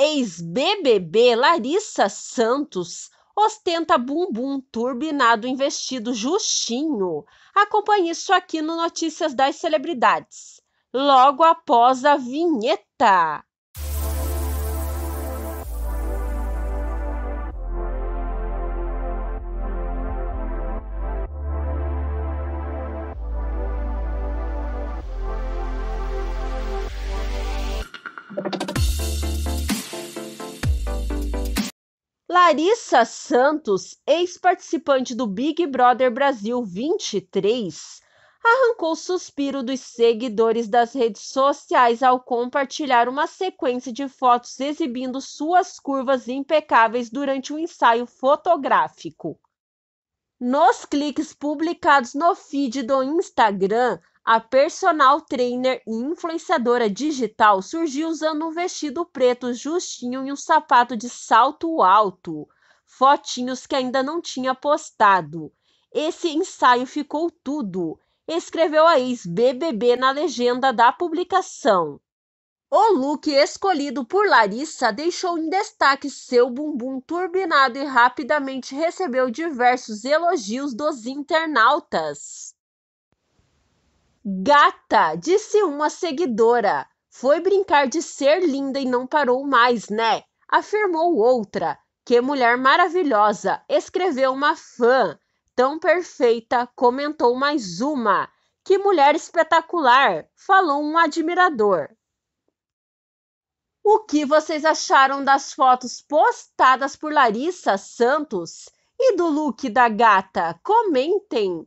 ex-BBB Larissa Santos ostenta bumbum turbinado investido justinho. Acompanhe isso aqui no Notícias das Celebridades, logo após a vinheta. Larissa Santos, ex-participante do Big Brother Brasil 23, arrancou suspiro dos seguidores das redes sociais ao compartilhar uma sequência de fotos exibindo suas curvas impecáveis durante um ensaio fotográfico. Nos cliques publicados no feed do Instagram, a personal trainer e influenciadora digital surgiu usando um vestido preto justinho e um sapato de salto alto. Fotinhos que ainda não tinha postado. Esse ensaio ficou tudo, escreveu a ex-BBB na legenda da publicação. O look escolhido por Larissa deixou em destaque seu bumbum turbinado e rapidamente recebeu diversos elogios dos internautas. Gata, disse uma seguidora. Foi brincar de ser linda e não parou mais, né? Afirmou outra. Que mulher maravilhosa, escreveu uma fã. Tão perfeita, comentou mais uma. Que mulher espetacular, falou um admirador. O que vocês acharam das fotos postadas por Larissa Santos e do look da gata? Comentem!